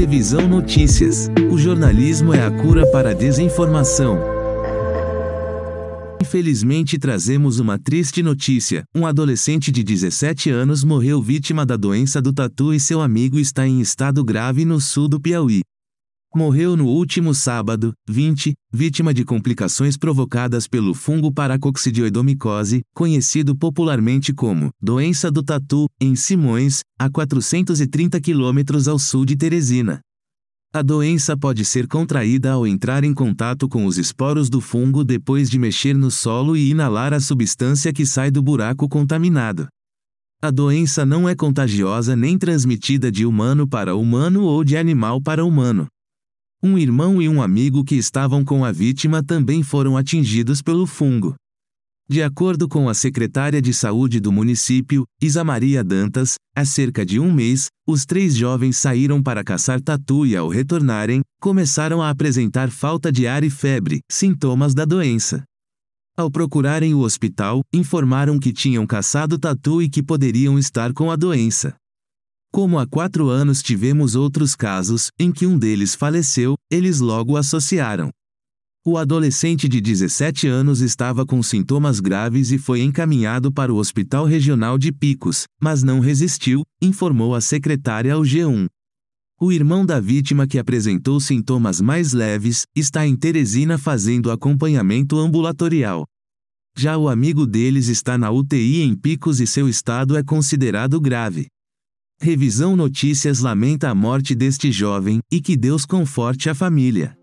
Televisão Notícias. O jornalismo é a cura para a desinformação. Infelizmente trazemos uma triste notícia. Um adolescente de 17 anos morreu vítima da doença do tatu e seu amigo está em estado grave no sul do Piauí. Morreu no último sábado, 20, vítima de complicações provocadas pelo fungo paracoccidioidomicose, conhecido popularmente como doença do tatu, em Simões, a 430 quilômetros ao sul de Teresina. A doença pode ser contraída ao entrar em contato com os esporos do fungo depois de mexer no solo e inalar a substância que sai do buraco contaminado. A doença não é contagiosa nem transmitida de humano para humano ou de animal para humano. Um irmão e um amigo que estavam com a vítima também foram atingidos pelo fungo. De acordo com a secretária de saúde do município, Isa Maria Dantas, há cerca de um mês, os três jovens saíram para caçar tatu e, ao retornarem, começaram a apresentar falta de ar e febre, sintomas da doença. Ao procurarem o hospital, informaram que tinham caçado tatu e que poderiam estar com a doença. Como há quatro anos tivemos outros casos, em que um deles faleceu, eles logo associaram. O adolescente de 17 anos estava com sintomas graves e foi encaminhado para o Hospital Regional de Picos, mas não resistiu, informou a secretária ao G1. O irmão da vítima que apresentou sintomas mais leves está em Teresina fazendo acompanhamento ambulatorial. Já o amigo deles está na UTI em Picos e seu estado é considerado grave. Revisão Notícias lamenta a morte deste jovem, e que Deus conforte a família.